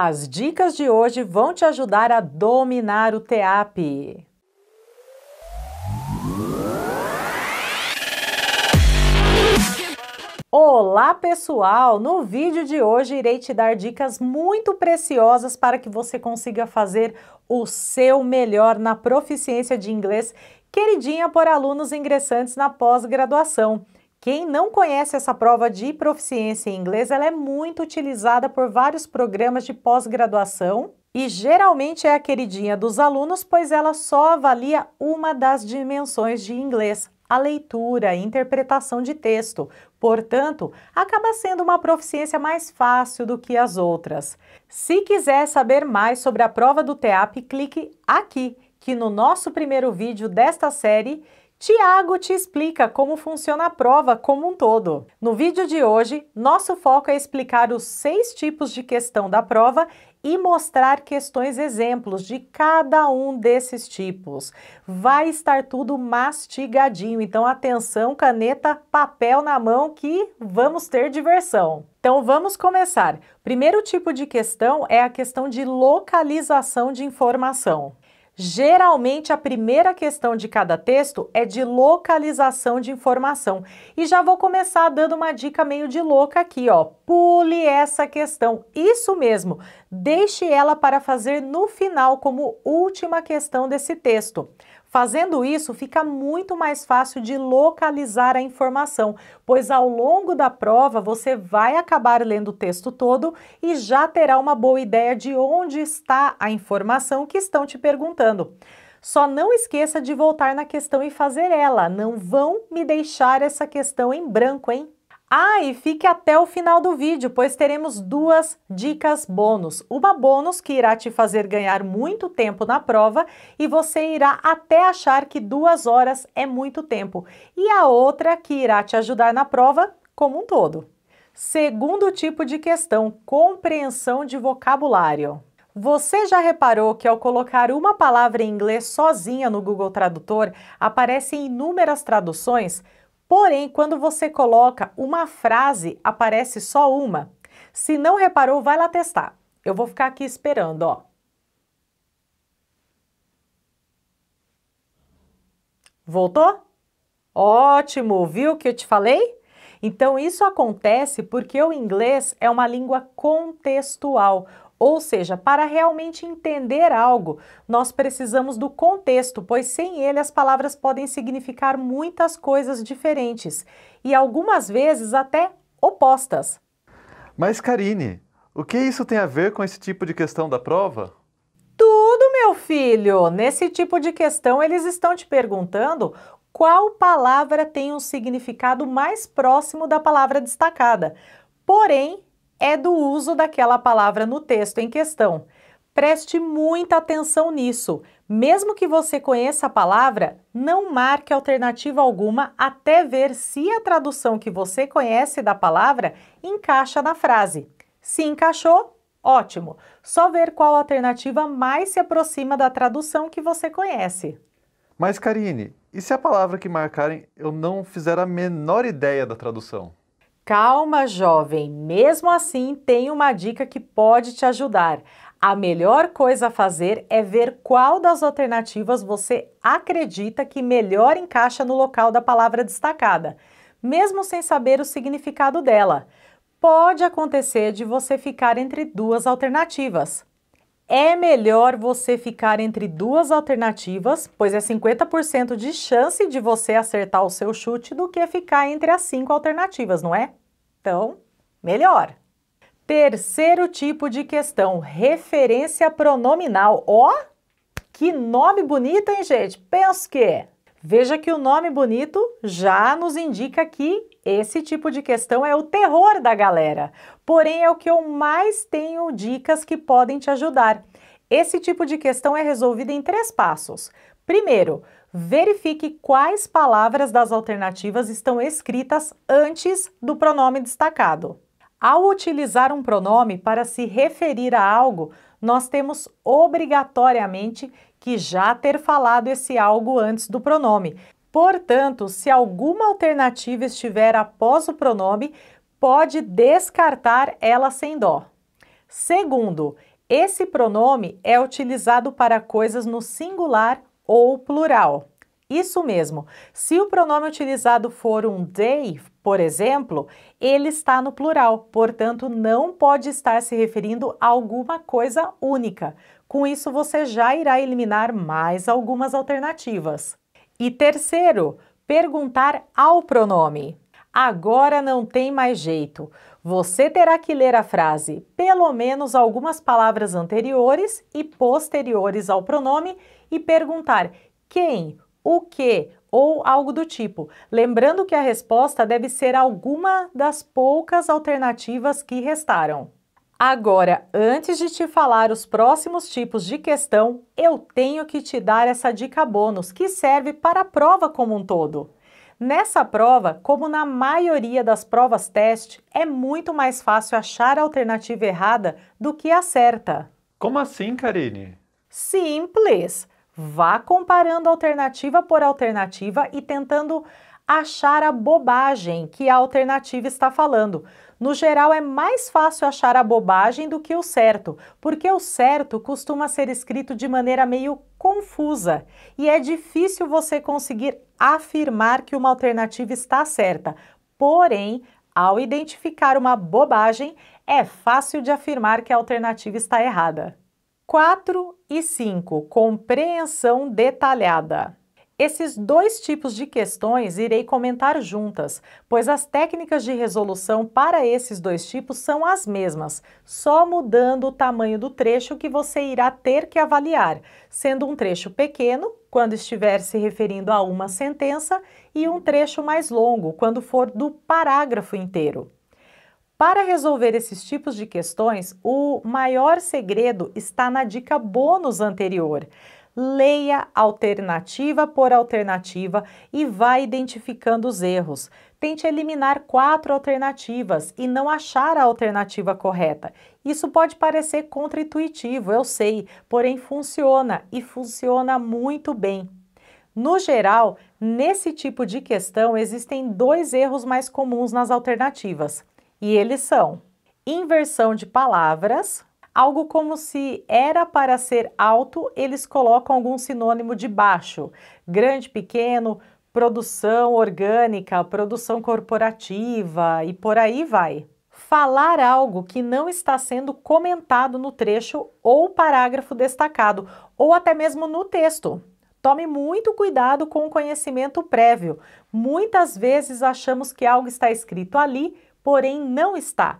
As dicas de hoje vão te ajudar a dominar o TEAP. Olá pessoal! No vídeo de hoje irei te dar dicas muito preciosas para que você consiga fazer o seu melhor na proficiência de inglês queridinha por alunos ingressantes na pós-graduação. Quem não conhece essa prova de proficiência em inglês, ela é muito utilizada por vários programas de pós-graduação e geralmente é a queridinha dos alunos, pois ela só avalia uma das dimensões de inglês, a leitura, a interpretação de texto. Portanto, acaba sendo uma proficiência mais fácil do que as outras. Se quiser saber mais sobre a prova do TEAP, clique aqui, que no nosso primeiro vídeo desta série Tiago te explica como funciona a prova como um todo. No vídeo de hoje, nosso foco é explicar os seis tipos de questão da prova e mostrar questões exemplos de cada um desses tipos. Vai estar tudo mastigadinho, então atenção, caneta, papel na mão que vamos ter diversão. Então vamos começar. Primeiro tipo de questão é a questão de localização de informação. Geralmente, a primeira questão de cada texto é de localização de informação. E já vou começar dando uma dica meio de louca aqui, ó. Pule essa questão. Isso mesmo, deixe ela para fazer no final como última questão desse texto. Fazendo isso, fica muito mais fácil de localizar a informação, pois ao longo da prova você vai acabar lendo o texto todo e já terá uma boa ideia de onde está a informação que estão te perguntando. Só não esqueça de voltar na questão e fazer ela. Não vão me deixar essa questão em branco, hein? Ah, e fique até o final do vídeo, pois teremos duas dicas bônus. Uma bônus que irá te fazer ganhar muito tempo na prova e você irá até achar que duas horas é muito tempo. E a outra que irá te ajudar na prova como um todo. Segundo tipo de questão, compreensão de vocabulário. Você já reparou que ao colocar uma palavra em inglês sozinha no Google Tradutor, aparecem inúmeras traduções? Porém, quando você coloca uma frase, aparece só uma. Se não reparou, vai lá testar. Eu vou ficar aqui esperando, ó. Voltou? Ótimo, viu o que eu te falei? Então, isso acontece porque o inglês é uma língua contextual, ou seja, para realmente entender algo, nós precisamos do contexto, pois sem ele as palavras podem significar muitas coisas diferentes e algumas vezes até opostas. Mas, Karine, o que isso tem a ver com esse tipo de questão da prova? Tudo, meu filho! Nesse tipo de questão, eles estão te perguntando qual palavra tem um significado mais próximo da palavra destacada, porém é do uso daquela palavra no texto em questão. Preste muita atenção nisso. Mesmo que você conheça a palavra, não marque alternativa alguma até ver se a tradução que você conhece da palavra encaixa na frase. Se encaixou, ótimo. Só ver qual alternativa mais se aproxima da tradução que você conhece. Mas, Karine, e se a palavra que marcarem eu não fizer a menor ideia da tradução? Calma, jovem. Mesmo assim, tem uma dica que pode te ajudar. A melhor coisa a fazer é ver qual das alternativas você acredita que melhor encaixa no local da palavra destacada, mesmo sem saber o significado dela. Pode acontecer de você ficar entre duas alternativas é melhor você ficar entre duas alternativas, pois é 50% de chance de você acertar o seu chute do que ficar entre as cinco alternativas, não é? Então, melhor. Terceiro tipo de questão, referência pronominal. Ó, oh, que nome bonito, hein, gente? Penso que é. Veja que o nome bonito já nos indica que esse tipo de questão é o terror da galera. Porém, é o que eu mais tenho dicas que podem te ajudar. Esse tipo de questão é resolvida em três passos. Primeiro, verifique quais palavras das alternativas estão escritas antes do pronome destacado. Ao utilizar um pronome para se referir a algo, nós temos obrigatoriamente que já ter falado esse algo antes do pronome, Portanto, se alguma alternativa estiver após o pronome, pode descartar ela sem dó. Segundo, esse pronome é utilizado para coisas no singular ou plural. Isso mesmo, se o pronome utilizado for um they, por exemplo, ele está no plural, portanto não pode estar se referindo a alguma coisa única. Com isso, você já irá eliminar mais algumas alternativas. E terceiro, perguntar ao pronome. Agora não tem mais jeito. Você terá que ler a frase pelo menos algumas palavras anteriores e posteriores ao pronome e perguntar quem, o que ou algo do tipo. Lembrando que a resposta deve ser alguma das poucas alternativas que restaram. Agora, antes de te falar os próximos tipos de questão, eu tenho que te dar essa dica bônus que serve para a prova como um todo. Nessa prova, como na maioria das provas teste, é muito mais fácil achar a alternativa errada do que a certa. Como assim, Karine? Simples! Vá comparando alternativa por alternativa e tentando achar a bobagem que a alternativa está falando. No geral, é mais fácil achar a bobagem do que o certo, porque o certo costuma ser escrito de maneira meio confusa e é difícil você conseguir afirmar que uma alternativa está certa. Porém, ao identificar uma bobagem, é fácil de afirmar que a alternativa está errada. 4 e 5 Compreensão detalhada. Esses dois tipos de questões irei comentar juntas, pois as técnicas de resolução para esses dois tipos são as mesmas, só mudando o tamanho do trecho que você irá ter que avaliar, sendo um trecho pequeno, quando estiver se referindo a uma sentença, e um trecho mais longo, quando for do parágrafo inteiro. Para resolver esses tipos de questões, o maior segredo está na dica bônus anterior leia alternativa por alternativa e vá identificando os erros. Tente eliminar quatro alternativas e não achar a alternativa correta. Isso pode parecer contraintuitivo, eu sei, porém funciona e funciona muito bem. No geral, nesse tipo de questão existem dois erros mais comuns nas alternativas, e eles são inversão de palavras algo como se era para ser alto, eles colocam algum sinônimo de baixo, grande, pequeno, produção orgânica, produção corporativa e por aí vai. Falar algo que não está sendo comentado no trecho ou parágrafo destacado, ou até mesmo no texto. Tome muito cuidado com o conhecimento prévio. Muitas vezes achamos que algo está escrito ali, porém não está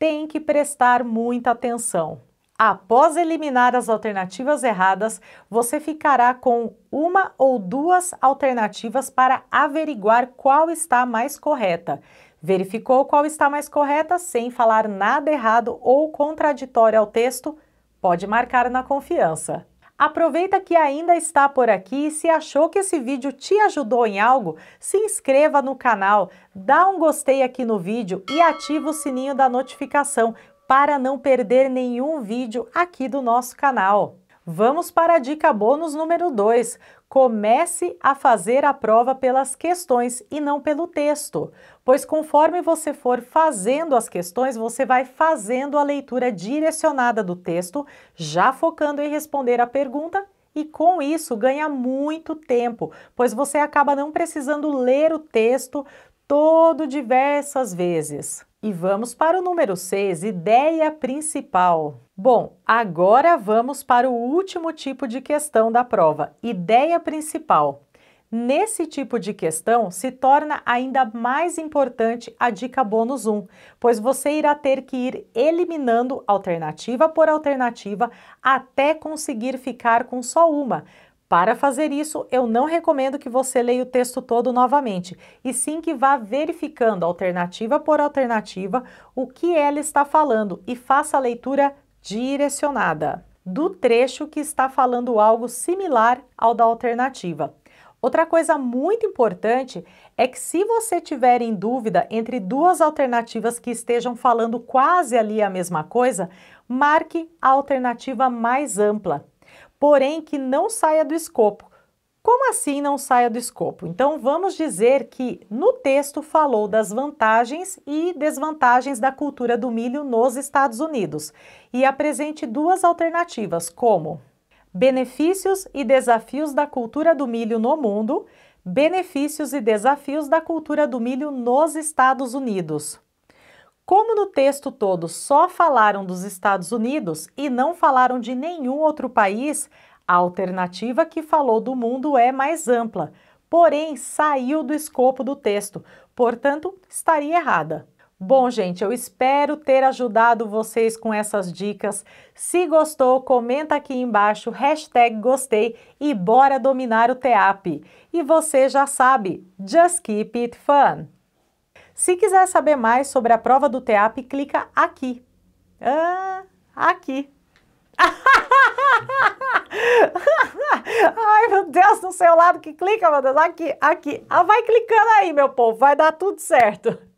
tem que prestar muita atenção. Após eliminar as alternativas erradas, você ficará com uma ou duas alternativas para averiguar qual está mais correta. Verificou qual está mais correta sem falar nada errado ou contraditório ao texto? Pode marcar na confiança. Aproveita que ainda está por aqui e se achou que esse vídeo te ajudou em algo, se inscreva no canal, dá um gostei aqui no vídeo e ativa o sininho da notificação para não perder nenhum vídeo aqui do nosso canal. Vamos para a dica bônus número 2. Comece a fazer a prova pelas questões e não pelo texto, pois conforme você for fazendo as questões, você vai fazendo a leitura direcionada do texto, já focando em responder a pergunta e com isso ganha muito tempo, pois você acaba não precisando ler o texto, todo diversas vezes. E vamos para o número 6, ideia principal. Bom, agora vamos para o último tipo de questão da prova, ideia principal. Nesse tipo de questão, se torna ainda mais importante a dica bônus 1, pois você irá ter que ir eliminando alternativa por alternativa até conseguir ficar com só uma, para fazer isso, eu não recomendo que você leia o texto todo novamente, e sim que vá verificando alternativa por alternativa o que ela está falando e faça a leitura direcionada do trecho que está falando algo similar ao da alternativa. Outra coisa muito importante é que se você tiver em dúvida entre duas alternativas que estejam falando quase ali a mesma coisa, marque a alternativa mais ampla porém que não saia do escopo. Como assim não saia do escopo? Então vamos dizer que no texto falou das vantagens e desvantagens da cultura do milho nos Estados Unidos e apresente duas alternativas, como benefícios e desafios da cultura do milho no mundo, benefícios e desafios da cultura do milho nos Estados Unidos. Como no texto todo só falaram dos Estados Unidos e não falaram de nenhum outro país, a alternativa que falou do mundo é mais ampla, porém saiu do escopo do texto, portanto estaria errada. Bom, gente, eu espero ter ajudado vocês com essas dicas. Se gostou, comenta aqui embaixo, hashtag gostei e bora dominar o TEAP. E você já sabe, just keep it fun! Se quiser saber mais sobre a prova do TEAP, clica aqui. Ah, aqui. Ai, meu Deus, do seu lado que clica, meu Deus. Aqui, aqui. Ah, vai clicando aí, meu povo, vai dar tudo certo.